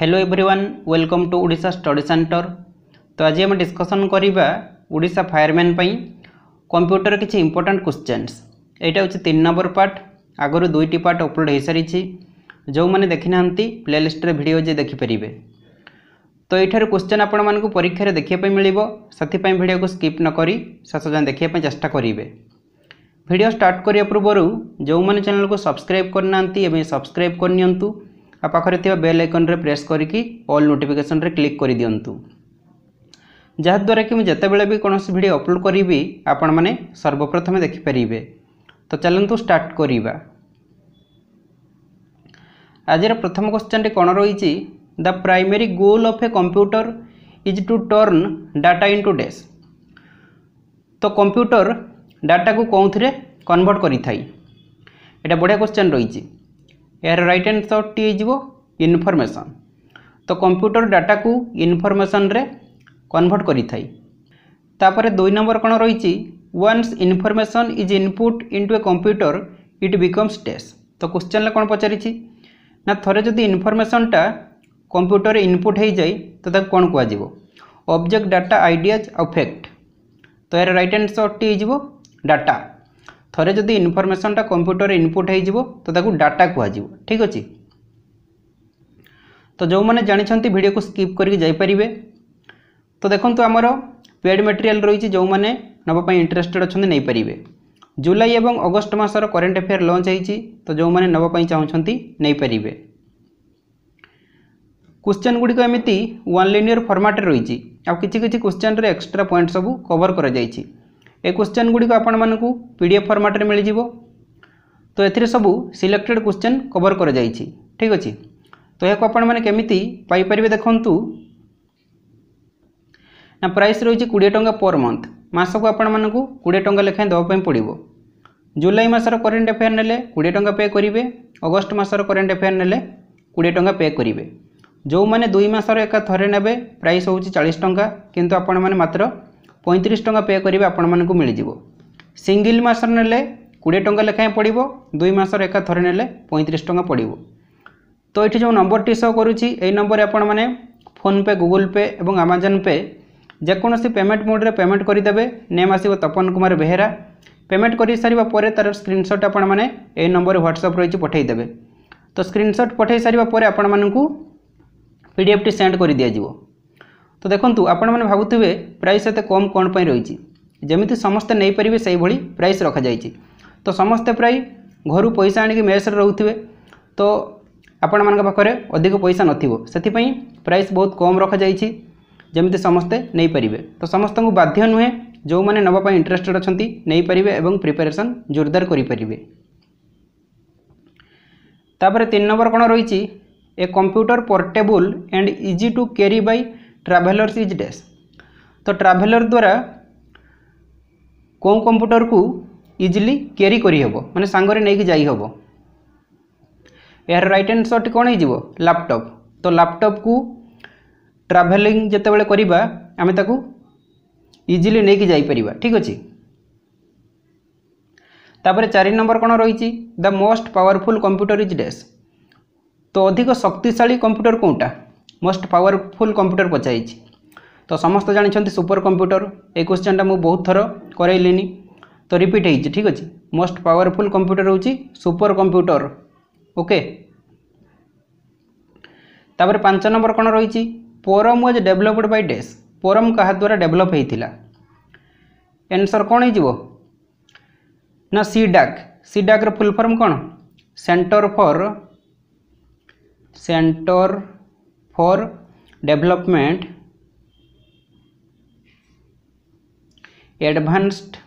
Hello everyone welcome to Odisha study centre তো আজ আমি ডিসকসন করা ওড়িশা ফায়ারম্যান পাই কম্পুটর কিছু ইম্পর্টাট কোশ্চেন্স এইটা হচ্ছে তিন নম্বর পার্ট আগর দুইটি পার্ট অপলোড হয়ে সারিছি ଯେଉଁମାନେ ଦେଖିନାହାନ୍ତି ପ୍ଲେଲିଷ୍ଟରେ ଭିଡ଼ିଓ ଯେ ଦେଖିପାରିବେ ତ ଏଇଠାରୁ କ୍ୱେଶ୍ଚନ୍ ଆପଣମାନଙ୍କୁ ପରୀକ୍ଷାରେ ଦେଖିବା ପାଇଁ ମିଳିବ ସେଥିପାଇଁ ଭିଡ଼ିଓକୁ ସ୍କିପ୍ ନକରି ଶେଷ ଯାଏଁ ଦେଖିବା ପାଇଁ ଚେଷ୍ଟା କରିବେ ଭିଡ଼ିଓ ଷ୍ଟାର୍ଟ କରିବା ପୂର୍ବରୁ ଯେଉଁମାନେ ଚ୍ୟାନେଲକୁ ସବସ୍କ୍ରାଇବ୍ କରିନାହାନ୍ତି ଏବେ ସବସ୍କ୍ରାଇବ୍ କରିନିଅନ୍ତୁ ଆଉ ପାଖରେ ଥିବା ବେଲ୍ ଆଇକନ୍ରେ ପ୍ରେସ୍ କରିକି ଅଲ୍ ନୋଟିଫିକେସନ୍ରେ କ୍ଲିକ୍ କରିଦିଅନ୍ତୁ ଯାହାଦ୍ୱାରା କି ମୁଁ ଯେତେବେଳେ ବି କୌଣସି ଭିଡ଼ିଓ ଅପଲୋଡ଼ କରିବି ଆପଣମାନେ ସର୍ବପ୍ରଥମେ ଦେଖିପାରିବେ ତ ଚାଲନ୍ତୁ ଷ୍ଟାର୍ଟ କରିବା ଆଜିର ପ୍ରଥମ କ୍ୱେଶ୍ଚନ୍ଟି କ'ଣ ରହିଛି the primary goal of a computer is to turn data into dash ତ କମ୍ପ୍ୟୁଟର ଡାଟାକୁ କେଉଁଥିରେ କନଭର୍ଟ କରିଥାଏ এটা বড়িয়া কোশ্চেন রয়েছে ଏହାର ରାଇଟ୍ ହ୍ୟାଣ୍ଡ ସର୍ଟଟି ହୋଇଯିବ ଇନଫର୍ମେସନ୍ ତ କମ୍ପ୍ୟୁଟର ଡାଟାକୁ ଇନଫର୍ମେସନ୍ରେ କନଭର୍ଟ କରିଥାଏ ତାପରେ ଦୁଇ ନମ୍ବର କ'ଣ ରହିଛି once information is input into a computer it becomes dash ତ କୋଶ୍ଚେନ୍ରେ କ'ଣ ପଚାରିଛି ନା ଥରେ ଯଦି ଇନଫର୍ମେସନ୍ଟା କମ୍ପ୍ୟୁଟରରେ ଇନପୁଟ୍ ହୋଇଯାଏ ତ ତାକୁ କ'ଣ କୁହାଯିବ ଅବଜେକ୍ଟ ଡାଟା ଆଇଡ଼ିଆଜ୍ ଆଉ ଫ୍ୟାକ୍ଟ ତ ଏହାର ରାଇଟ୍ ଆନ୍ସର୍ଟି ହେଇଯିବ ଡାଟା ଥରେ ଯଦି ଇନଫର୍ମେସନଟା କମ୍ପ୍ୟୁଟର ଇନପୁଟ୍ ହେଇଯିବ ତ ତାକୁ ଡାଟା କୁହାଯିବ ଠିକ୍ ଅଛି ତ ଯେଉଁମାନେ ଜାଣିଛନ୍ତି ଭିଡ଼ିଓକୁ ସ୍କିପ୍ କରିକି ଯାଇପାରିବେ ତ ଦେଖନ୍ତୁ ଆମର ପେଡ଼୍ ମେଟେରିଆଲ୍ ରହିଛି ଯେଉଁମାନେ ନେବା ପାଇଁ ଇଣ୍ଟରେଷ୍ଟେଡ଼୍ ଅଛନ୍ତି ନେଇପାରିବେ ଜୁଲାଇ ଏବଂ ଅଗଷ୍ଟ ମାସର କରେଣ୍ଟ ଆଫେୟାର୍ ଲଞ୍ଚ ହେଇଛି ତ ଯେଉଁମାନେ ନେବା ପାଇଁ ଚାହୁଁଛନ୍ତି ନେଇପାରିବେ क्वेश्चन गुड़ी एमती वन लिनियर फर्माटे रही है आउ कि क्वेश्चन रे एक्सट्रा पॉइंट सब कवर कर ଏ କ୍ୱେଶ୍ଚନ୍ ଗୁଡ଼ିକ ଆପଣମାନଙ୍କୁ ପି ଡି ଏଫ୍ ଫର୍ମାଟ୍ରେ ମିଳିଯିବ ତ ଏଥିରେ ସବୁ ସିଲେକ୍ଟେଡ଼୍ କ୍ୱେଶ୍ଚନ୍ କଭର୍ କରାଯାଇଛି ଠିକ୍ ଅଛି ତ ଏହାକୁ ଆପଣମାନେ କେମିତି ପାଇପାରିବେ ଦେଖନ୍ତୁ ନା ପ୍ରାଇସ୍ ରହିଛି କୋଡ଼ିଏ ଟଙ୍କା ପର୍ ମନ୍ଥ ମାସକୁ ଆପଣମାନଙ୍କୁ କୋଡ଼ିଏ ଟଙ୍କା ଲେଖାଏଁ ଦେବା ପାଇଁ ପଡ଼ିବ ଜୁଲାଇ ମାସର କରେଣ୍ଟ ଆଫେୟାର୍ ନେଲେ କୋଡ଼ିଏ ଟଙ୍କା ପେ କରିବେ ଅଗଷ୍ଟ ମାସର କରେଣ୍ଟ ଆଫେୟାର୍ ନେଲେ କୋଡ଼ିଏ ଟଙ୍କା ପେ କରିବେ ଯେଉଁମାନେ ଦୁଇ ମାସର ଏକା ଥରେ ନେବେ ପ୍ରାଇସ୍ ହେଉଛି ଚାଳିଶ ଟଙ୍କା କିନ୍ତୁ ଆପଣମାନେ ମାତ୍ର ପଇଁତିରିଶ ଟଙ୍କା ପେ କରିବେ ଆପଣମାନଙ୍କୁ ମିଳିଯିବ ସିଙ୍ଗିଲ୍ ମାସ ନେଲେ କୋଡ଼ିଏ ଟଙ୍କା ଲେଖାଏଁ ପଡ଼ିବ ଦୁଇ ମାସରେ ଏକା ଥରେ ନେଲେ ପଇଁତିରିଶ ଟଙ୍କା ପଡ଼ିବ ତ ଏଇଠି ଯେଉଁ ନମ୍ବରଟି ସୋ କରୁଛି ଏଇ ନମ୍ବରରେ ଆପଣମାନେ ଫୋନ୍ପେ ଗୁଗୁଲ୍ ପେ ଏବଂ ଆମାଜନ୍ ପେ ଯେକୌଣସି ପେମେଣ୍ଟ ମୋଡ଼୍ରେ ପେମେଣ୍ଟ କରିଦେବେ ନେମ୍ ଆସିବ ତପନ କୁମାର ବେହେରା ପେମେଣ୍ଟ କରିସାରିବା ପରେ ତା'ର ସ୍କ୍ରିନ୍ସଟ୍ ଆପଣମାନେ ଏଇ ନମ୍ବରରେ ହ୍ୱାଟ୍ସଆପ୍ ରହିଛି ପଠାଇଦେବେ ତ ସ୍କ୍ରିନ୍ସଟ୍ ପଠାଇ ସାରିବା ପରେ ଆପଣମାନଙ୍କୁ ପି ଡି ଏଫ୍ଟି ସେଣ୍ଡ କରିଦିଆଯିବ তো ଦେଖନ୍ତୁ ଆପଣମାନେ ଭାବୁଥିବେ ପ୍ରାଇସ୍ ଏତେ କମ୍ କ'ଣ ପାଇଁ ରହିଛି ଯେମିତି ସମସ୍ତେ ନେଇପାରିବେ ସେଇଭଳି ପ୍ରାଇସ୍ ରଖାଯାଇଛି ତ ସମସ୍ତେ ପ୍ରାୟ ଘରୁ ପଇସା ଆଣିକି ମେସ୍ରେ ରହୁଥିବେ ତ ଆପଣମାନଙ୍କ ପାଖରେ ଅଧିକ ପଇସା ନଥିବ ସେଥିପାଇଁ ପ୍ରାଇସ୍ ବହୁତ କମ୍ ରଖାଯାଇଛି ଯେମିତି ସମସ୍ତେ ନେଇପାରିବେ ତ ସମସ୍ତଙ୍କୁ ବାଧ୍ୟ ନୁହେଁ ଯେଉଁମାନେ ନେବା ପାଇଁ ଇଣ୍ଟରେଷ୍ଟେଡ୍ ଅଛନ୍ତି ନେଇପାରିବେ ଏବଂ ପ୍ରିପାରେସନ୍ ଜୋରଦାର କରିପାରିବେ ତାପରେ ତିନି ନମ୍ବର କ'ଣ ରହିଛି a computer portable and easy to carry by travellers is dash तो ट्राभेलर द्वारा କେଉଁ କମ୍ପ୍ୟୁଟରକୁ ଇଜିଲି କ୍ୟାରି କରିହେବ ମାନେ ସାଙ୍ଗରେ ନେଇକି ଯାଇହେବ ଏହାର ରାଇଟ୍ ହ୍ୟାଣ୍ଡ ସଟ୍ କ'ଣ ହେଇଯିବ ଲ୍ୟାପଟପ୍ ତ ଲ୍ୟାପଟପ୍କୁ ଟ୍ରାଭେଲିଂ ଯେତେବେଳେ କରିବା ଆମେ ତାକୁ ଇଜିଲି ନେଇକି ଯାଇପାରିବା ଠିକ୍ ଅଛି ତାପରେ ଚାରି ନମ୍ବର କ'ଣ ରହିଛି the most powerful computer is dash ତ ଅଧିକ ଶକ୍ତିଶାଳୀ କମ୍ପ୍ୟୁଟର କେଉଁଟା মোস্ট পাওয়ারফুল কম্পুটর পচাইছি তো সমস্ত জাঁচান সুপর কম্পুটর এই কোশ্চেনটা মু বহুত থর করাইলি তো রিপিট হয়েছি ঠিক আছে মোস্ট পাওয়ারফুল কম্পুটর হচ্ছে সুপর কম্পুটর ওকে তাপরে পাঁচ নম্বর কোণ রয়েছে পোরম ওয়াজ ডেভেলপড বাই ডেস পোরম কাহা দ্বারা ডেভেলপ হয়েছিল এনসর কোণ হয়ে না সি ডাক সি ডাকর ফুল ফর্ম কোণ centre for centre for development advanced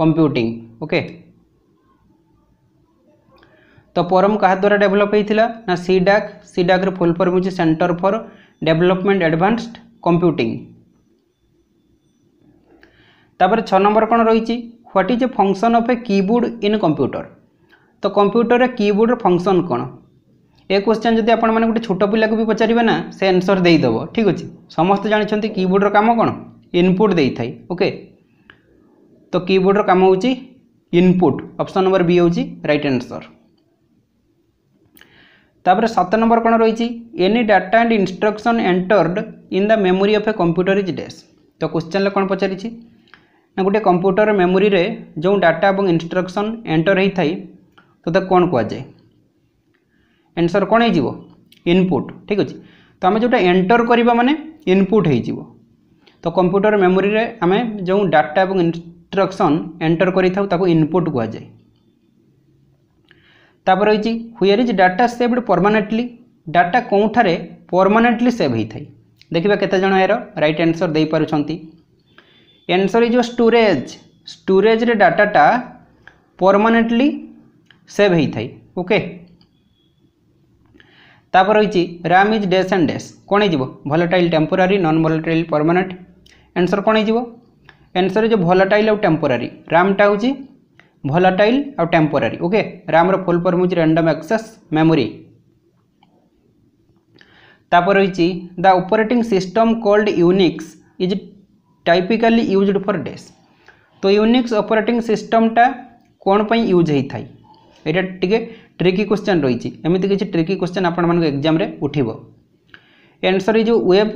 computing okay तो फोरम क्या द्वारा डेभलप होता ना सी डाक सी फुल फर्म हो centre for development advanced computing तापर छ नंबर कौन रही what is a function of a keyboard in computer ତ କମ୍ପ୍ୟୁଟରରେ କିବୋର୍ଡ଼ର ଫଙ୍କସନ୍ କ'ଣ ଏ କ୍ୱେଶ୍ଚନ୍ ଯଦି ଆପଣମାନେ ଗୋଟେ ଛୋଟ ପିଲାକୁ ବି ପଚାରିବେ ନା ସେ ଆନ୍ସର୍ ଦେଇଦେବ ଠିକ୍ ଅଛି ସମସ୍ତେ ଜାଣିଛନ୍ତି କିବୋର୍ଡ଼ର କାମ କ'ଣ ଇନପୁଟ୍ ଦେଇଥାଏ ଓକେ ତ କିବୋର୍ଡ଼ର କାମ ହେଉଛି ଇନପୁଟ୍ ଅପସନ୍ ନମ୍ବର ବି ହେଉଛି ରାଇଟ୍ ଆନ୍ସର୍ ତାପରେ ସାତ ନମ୍ବର କ'ଣ ରହିଛି any data and instruction entered in the memory of a computer is dash ତ କ୍ୱେଶ୍ଚନ୍ରେ କ'ଣ ପଚାରିଛି ନା ଗୋଟେ କମ୍ପ୍ୟୁଟର ମେମୋରୀରେ ଯେଉଁ ଡାଟା ଏବଂ ଇନଷ୍ଟ୍ରକ୍ସନ୍ ଏଣ୍ଟର୍ ହୋଇଥାଏ তথা କ'ଣ କୁହାଯାଏ ଏନ୍ସର୍ କ'ଣ ହେଇଯିବ ଇନପୁଟ୍ ଠିକ୍ ଅଛି ତ ଆମେ ଯେଉଁଟା ଏଣ୍ଟର କରିବା ମାନେ ଇନପୁଟ୍ ହେଇଯିବ ତ କମ୍ପ୍ୟୁଟର ମେମୋରିରେ ଆମେ ଯେଉଁ ଡାଟା ଏବଂ ଇନଷ୍ଟ୍ରକ୍ସନ୍ ଏଣ୍ଟର କରିଥାଉ ତାକୁ ଇନପୁଟ୍ କୁହାଯାଏ ତାପରେ ରହିଛି where is data saved permanently data କେଉଁଠାରେ ପର୍ମାନେଣ୍ଟଲି ସେଭ୍ ହୋଇଥାଏ ଦେଖିବା କେତେଜଣ ଏହାର ରାଇଟ୍ ଆନ୍ସର୍ ଦେଇପାରୁଛନ୍ତି ଆନ୍ସର୍ ଇଜ୍ ଷ୍ଟୋରେଜ୍ ଷ୍ଟୋରେଜ୍ରେ ଡାଟାଟା ପର୍ମାନେଣ୍ଟଲି ସେଭ୍ ହେଇଥାଏ ଓକେ ତାପରେ ରହିଛି RAM is dash and dash କ'ଣ ହେଇଯିବ volatile temporary non volatile permanent answer କ'ଣ ହେଇଯିବ ଆନ୍ସର୍ ଯେଉଁ ଭଲଟାଇଲ୍ ଆଉ ଟେମ୍ପୋରାରୀ ରାମ୍ଟା ହେଉଛି ଭଲଟାଇଲ୍ ଆଉ ଟେମ୍ପୋରାରୀ ଓକେ ରାମ୍ର ଫୁଲ୍ ଫର୍ମ ହେଉଛି ରାଣ୍ଡମ୍ ଆକ୍ସେସ୍ ମେମୋରି ତାପରେ ରହିଛି the operating system called Unix is typically used for dash ତ ୟୁନିକ୍ସ ଅପରେଟିଂ ସିଷ୍ଟମ୍ଟା କ'ଣ ପାଇଁ ୟୁଜ୍ ହେଇଥାଏ এটা টিকে ট্রিকি কোশ্চেন রয়েছে এমিতি কিছু ট্রিকি কোশ্চেন আপনার এক্সামে উঠব এনসর এই যে ওয়েব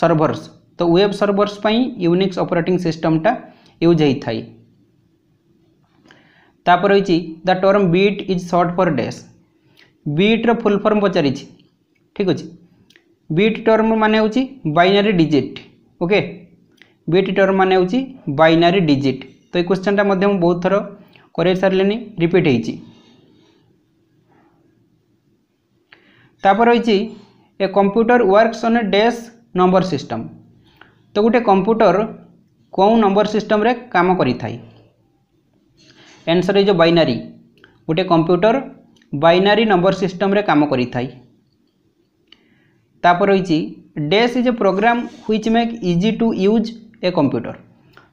সর্ভর্স তো ওয়েব সর্ভর্স ইউনিক্স অপরেটিং সিস্টমটা ইউজ হয়ে থাকে তারপর রয়েছে the term bit is short for dash বিট্র ফুল ফর্ম পচারিছি ঠিক আছে বিট টর্ম মানে হচ্ছে binary digit okay bit term মানে হচ্ছে বাইনারি ডিজিট তো এই কোশ্চেনটা মধ্যে বহু থর করে সারে রিপিট হয়েছি তারপর রয়েছে a computer works on a dash number system তো গোটে কম্পুটর কেউ নম্বর সিস্টমে কাম করে থাকে এনসর ইজ বাইনারি গোটে কম্পুটর বাইনারি নম্বর সিস্টমে কাম করে থাকে তারপর রয়েছে dash is a program which make easy to use a computer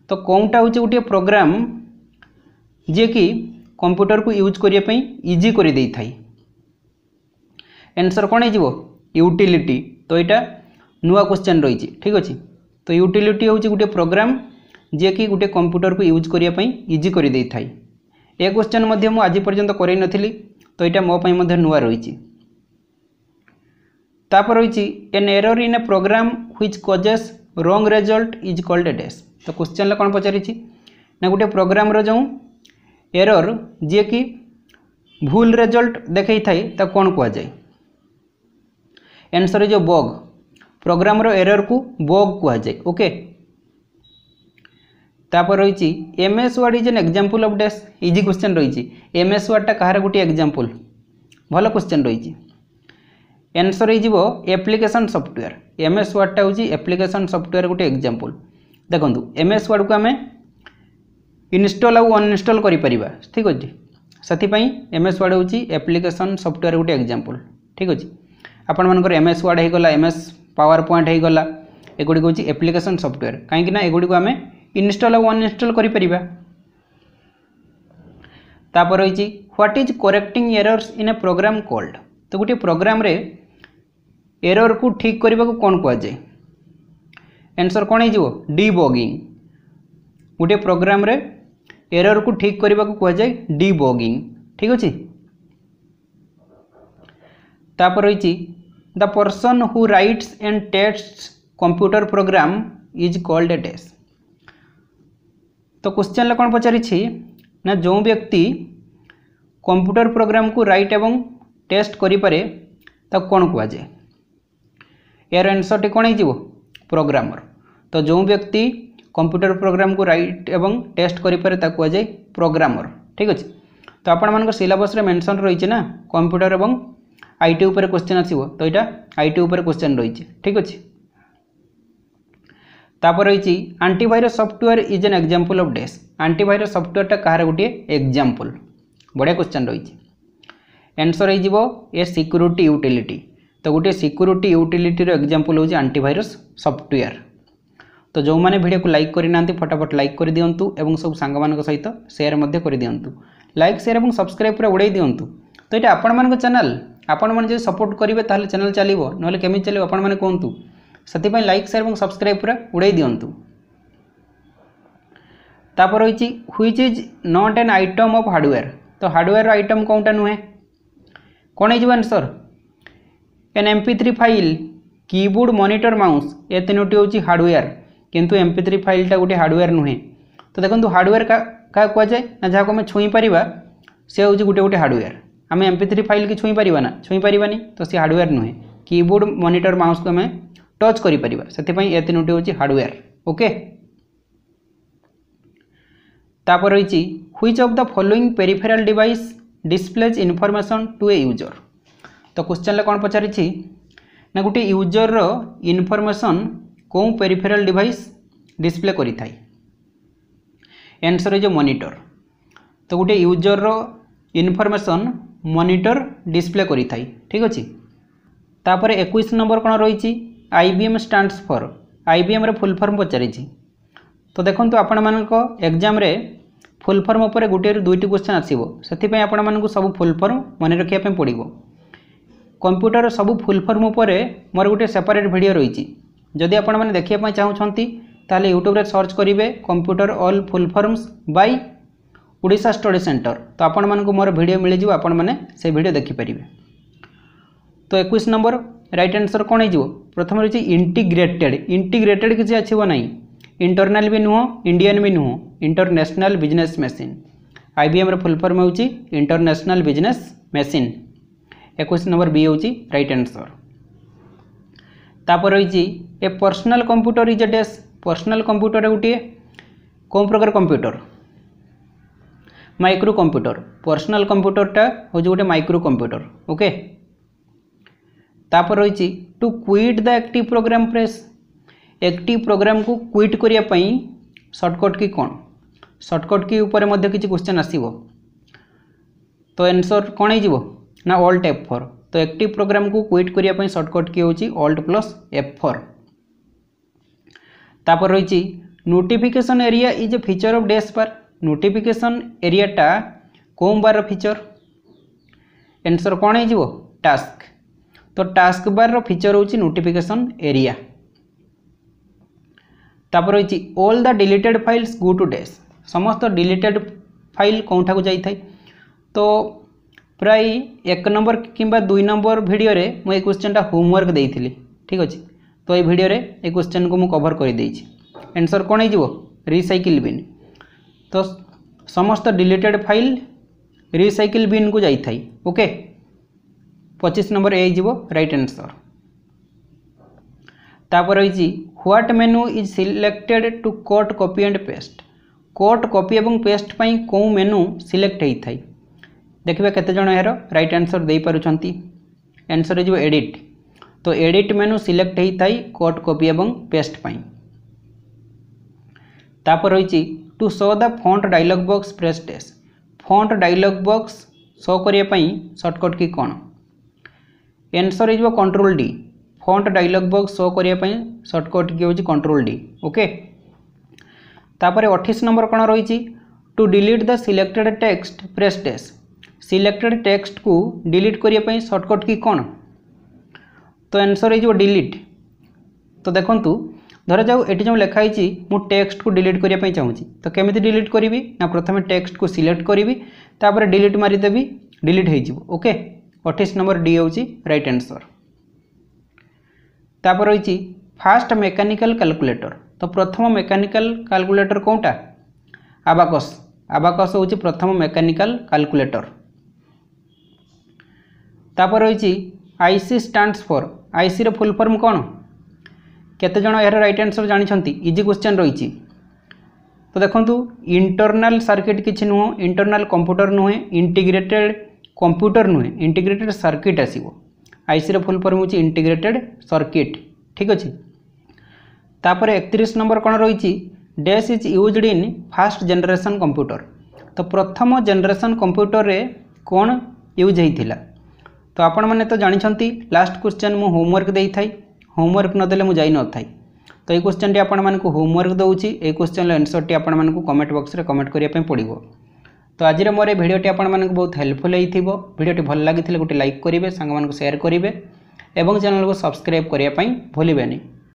তো কোটা হচ্ছে গোটিয়ে প্রোগ্রাম যিয়ে কি কম্পুটর কু ইউজ করা ইজি করে দিয়ে থাকে আনসর কোণ হয়ে যাব ইউটিলিটি তো এটা নূয়া কোশ্চেন রয়েছে ঠিক আছে তো ইউটিলিটি হচ্ছে গোটে প্রোগ্রাম যিকি গোটে কম্পুটরকে ইউজ করা ইজি করে দিয়ে এ কোশ্চেন মু আজ পর্যন্ত করে নথিলি তো এটা মো নূয়া রয়েছে তারপর রয়েছে an error in a program which causes wrong result is called a dash তো কোশ্চেনলে কোণ পচারিছি না গোটে প্রোগ্রামর যে এরর যিকি ভুল রেজল্ট দেখাই থাকে তা কোণ কুযায় answer is a bug programmer એરરકુ બોગ કુહાય ઓકે তারপর রয়েছে MS Word is an example of dash easy question রয়েছে এমএস ওয়ার্ডটা কাহার গোটি এক্সাম্পল ভালো কোশ্চেন রয়েছে এনসর হয়ে যাব আপ্লিকেশন সফটওয়্যার এমএস ওয়ার্ডটা হচ্ছে আপ্লিকেশন সফটওয়্যার গোটে এক্সাম্পল দেখুন এমএস ওয়ার্ডকে আমি ইনস্টল আউ অনইনস্টল করে পারিবা ঠিক আছে সেপাই এমএস ওয়ার্ড হচ্ছে আপ্লিকেশন সফটওয়্যার গোটে এক্সাম্পল ঠিক আছে ଆପଣମାନଙ୍କର ଏମ୍ ଏସ୍ ୱାର୍ଡ଼ ହୋଇଗଲା ଏମ୍ ଏସ୍ ପାୱାର ପଏଣ୍ଟ ହୋଇଗଲା ଏଗୁଡ଼ିକ ହେଉଛି ଆପ୍ଲିକେସନ୍ ସଫ୍ଟୱେର୍ କାହିଁକି ନା ଏଗୁଡ଼ିକୁ ଆମେ ଇନଷ୍ଟଲ୍ ଆଉ ଅନଇନଷ୍ଟଲ୍ କରିପାରିବା ତାପରେ ରହିଛି what is correcting errors in a program called ତ ଗୋଟିଏ ପ୍ରୋଗ୍ରାମ୍ରେ ଏରର୍କୁ ଠିକ୍ କରିବାକୁ କ'ଣ କୁହାଯାଏ ଆନ୍ସର୍ କ'ଣ ହେଇଯିବ ଡିବଗିଂ ଗୋଟିଏ ପ୍ରୋଗ୍ରାମ୍ରେ ଏରର୍କୁ ଠିକ୍ କରିବାକୁ କୁହାଯାଏ ଡିବଗିଂ ଠିକ୍ ଅଛି ତାପରେ ରହିଛି The person who writes and tests computer program is called a dash. तो क्वेश्चन कौन पचारि ना जो व्यक्ति कंप्यूटर प्रोग्राम को रईट एवं टेस्ट करे ताक कौन कहुए यार आंसर टी कौन हो प्रोग्रामर तो जो व्यक्ति कंप्यूटर प्रोग्राम को रईट एवं टेस्ट करे ताक कहुए प्रोग्रामर ठीक अच्छे तो आपण मान मेनसन रही कंप्यूटर एवं আইটি উপরে কোশ্চেন আসব তো এটা আইটি উপরে কোশ্চেন রয়েছে ঠিক আছে তারপর রয়েছে antivirus software is an example of dash antivirus সফটওয়্যারটা কাহার গোটিয়ে এক্সাম্পল বড়িয়া কোশ্চেন রয়েছে আনসর হয়ে যাব এ সিকুরিটি ইউটিলিটি তো গোটিয়ে সিকুরিটি ইউটিলিটির এক্সাম্পল হচ্ছে আন্টিভাইরস সফটওয়্যার তো যে ভিডিওকে লাইক করে না ফটাফট লাইক করে দিও এবং সব সাংগ সহিত সেয়ার করে দিও লাইক সেয়ার এবং সবসক্রাইব পুরা উড়াই দিও তো এটা আপনার চ্যানেল आपण मैंने सपोर्ट करेंगे तो चेल चलो ना कमी चलो आपने कहतु से लाइक सेयर और सब्सक्राइब पूरा उड़े दिंतु ताप रही which is not an item of hardware तो हार्डवेयर आइटम कौनटा नुहे कौन है answer M P three file keyboard monitor mouse ये तीनोटी हूँ हार्डवेयर किंतु पी थ्री फाइलटा गोटे हार्डवेयर नुहे तो देखो हार्डवेयर क्या कहुए ना जहाँ को छुई पार्बा से हूँ गोटे गोटे हार्डवेयर ଆମେ ଏମ୍ ପି ଥ୍ରୀ ଫାଇଲ୍କି ଛୁଇଁ ପାରିବା ନା ଛୁଇଁ ପାରିବାନି ତ ସେ ହାର୍ଡ଼ୱେର୍ ନୁହେଁ କିବୋର୍ଡ଼ ମନିଟର ମାଉସ୍କୁ ଆମେ ଟଚ୍ କରିପାରିବା ସେଥିପାଇଁ ଏ ତିନୋଟି ହେଉଛି ହାର୍ଡ଼ୱେର୍ ଓକେ ତାପରେ ରହିଛି which of the following peripheral device displays information to a user তো কোশ্চেনলে কোণ পচারিছি না গোটি ইউজরর ইনফরমেশন কেউ পেরিফেরাল ডিভাইস ডিসপ্লে করে থাকে এনসর ইজ মনিটর তো গোটে ইউজরর ইনফরমেশন ମନିଟର ଡିସପ୍ଲେ କରିଥାଏ ଠିକ୍ ଅଛି ତାପରେ ଏକୋଇଶ ନମ୍ବର କ'ଣ ରହିଛି I B M stands for I B ଏମ୍ର ଫୁଲ୍ ଫର୍ମ ପଚାରିଛି ତ ଦେଖନ୍ତୁ ଆପଣମାନଙ୍କ ଏକ୍ଜାମ୍ରେ ଫୁଲ୍ ଫର୍ମ ଉପରେ ଗୋଟିଏରୁ ଦୁଇଟି କ୍ୱେଶ୍ଚନ୍ ଆସିବ ସେଥିପାଇଁ ଆପଣମାନଙ୍କୁ ସବୁ ଫୁଲ୍ ଫର୍ମ ମନେ ରଖିବା ପାଇଁ ପଡ଼ିବ କମ୍ପ୍ୟୁଟର ସବୁ ଫୁଲ୍ ଫର୍ମ ଉପରେ ମୋର ଗୋଟିଏ ସେପାରେଟ୍ ଭିଡ଼ିଓ ରହିଛି ଯଦି ଆପଣମାନେ ଦେଖିବା ପାଇଁ ଚାହୁଁଛନ୍ତି ତାହେଲେ ୟୁଟ୍ୟୁବରେ ସର୍ଚ୍ଚ କରିବେ computer all full forms by Odisha study centre ତ ଆପଣମାନଙ୍କୁ ମୋର ଭିଡ଼ିଓ ମିଳିଯିବ ଆପଣମାନେ ସେ ଭିଡ଼ିଓ ଦେଖିପାରିବେ ତ ଏକୋଇଶ ନମ୍ବର ରାଇଟ୍ ଆନ୍ସର୍ କ'ଣ ହେଇଯିବ ପ୍ରଥମେ ରହିଛି ଇଣ୍ଟିଗ୍ରେଟେଡ୍ ଇଣ୍ଟିଗ୍ରେଟେଡ୍ କିଛି ଆସିବ ନାହିଁ ଇଣ୍ଟରନାଲ୍ ବି ନୁହଁ ଇଣ୍ଡିଆନ୍ ବି ନୁହଁ ଇଣ୍ଟରନ୍ୟାସନାଲ୍ ବିଜନେସ୍ ମେସିନ୍ ଆଇବିଏମ୍ର ଫୁଲ୍ ଫର୍ମ ହେଉଛି ଇଣ୍ଟରନ୍ୟାସନାଲ୍ ବିଜନେସ୍ ମେସିନ୍ ଏକୋଇଶ ନମ୍ବର ବି ହେଉଛି ରାଇଟ୍ ଆନ୍ସର୍ ତାପରେ ରହିଛି a personal computer is a dash personal computer ଗୋଟିଏ କେଉଁ ପ୍ରକାର କମ୍ପ୍ୟୁଟର माइक्रो कंप्यूटर पर्सनाल कंप्यूटरटा हूँ गोटे माइक्रो कंप्यूटर ओके तापर रही to quit the active program press active program को क्विट करने सर्टकट की कौन सर्टकट की उपर कि क्वेश्चन आसो तो एनसर कौन हो ना अल्ट एफ फोर तो एक्ट प्रोग्राम को क्विट करने सर्टकट की हूँ अल्ट प्लस एफ फोर तापर रही notification area is a feature of dash bar notification एरियाटा कौन बार फिचर एनसर कौन हो टास्क तो टास्क बार फीचर हो नोटिफिकेशन एरिया तापर all the deleted files go to dash समस्त डिलीटेड फाइल कौटा को जाए तो प्राय एक नंबर किंवा दुई नंबर भिडियो मुझे क्वेश्चनटा होमवर्क दे ठीक अच्छे तो ये भिडियो ये क्वेश्चन को मुझे कवर करदे एनसर कौन हो रिसाइकिल बिन तो समस्त डिलीटेड फाइल रिसाइकिल बिन को जाई ओके पचिश नंबर ए जीवो राइट आंसर तापर रही what menu is selected to cut copy and paste cut copy और पेस्ट पर कौ मेनु सिलेक्ट होता है देखिए केतेजण यार राइट आंसर दे पार्टी आंसर हो एडिट तो एडिट मेनु सिलेक्ट होता है कट कॉपी और पेस्ट पर तापर रही to show the font dialog box press dash font dialog box show କରିବା ପାଇଁ ସର୍ଟକଟ୍ କି କ'ଣ ଏନ୍ସର୍ ହେଇଯିବ control D font dialog box show କରିବା ପାଇଁ ସର୍ଟକଟ୍ କି ହେଉଛି କଣ୍ଟ୍ରୋଲ ଡି ଓକେ ତାପରେ ଅଠେଇଶ ନମ୍ବର କ'ଣ ରହିଛି to delete the selected text press dash selected ଟେକ୍ସଟକୁ ଡିଲିଟ୍ କରିବା ପାଇଁ ସର୍ଟକଟ୍ କି କ'ଣ ତ ଏନ୍ସର୍ ହେଇଯିବ ଡିଲିଟ୍ ତ ଦେଖନ୍ତୁ ধরাযাও এটি যে লেখা হয়েছি মু টেক্সটু ডিলিট করা চাহুছি তো কেমি ডিলিট করবি না প্রথমে টেক্সটু সিলেক্ট করবি তাপরে ডিলিট মারিদেবি ডিলিট হয়ে যাব ওকে অঠেইশ নম্বর ডি হচ্ছে রাইট আনসর তাপর রয়েছে ফার্স্ট মেকানিকাল ক্যালকুলেটর তো প্রথম মেকানিকাল ক্যালকুলেটর কোনটা আবাকস আবাকস হচ্ছে প্রথম মেকানিকাল ক্যালকুলেটর তাপর রয়েছে আইসি স্ট্যান্ডস ফর আইসির ফুল ফর্ম কোণ কেতজন এর রাইট আনসর জাঁচান ইজি কোশ্চেন রয়েছে তো দেখুন ইন্টরনাল সার্কিট কিছু নুহ ইন্টরনাল কম্পুটর নুহে ইন্টিগ্রেটেড কম্পুটর নুহে ইন্টিগ্রেটেড সার্কিট আসব আইসির ফুল ফর্ম হচ্ছে ইন্টিগ্রেটেড সর্কিট ঠিক আছে তাপরে একত্রিশ নম্বর কোণ রয়েছে dash is used in first generation computer তো প্রথম জেনারেসন কম্পুটরের কোণ ইউজ হয়েছিল তো আপনার তো জাঁচান লাস্ট কোশ্চেন মু হোমওয়ার্ক দিয়ে থাকে হোমওয়ার্ক নদেলে মু যাই নথাই তো এই কোশ্চেনটি আপনার হোমওয়ার্ক দেছি এই কোশ্চেনর আনসরটি আপনার কমেন্ট বক্সরে কমেন্ট করা পড়ব তো আজির মোর এই ভিডিওটি আপনার বহুত হেল্পফুল হয়েছে ভিডিওটি ভাল লাগিলে গোটে লাইক করবে সাংমানক সেয়ার করবে এবং চ্যানেলকে সবসক্রাইব করা ভুলবেনি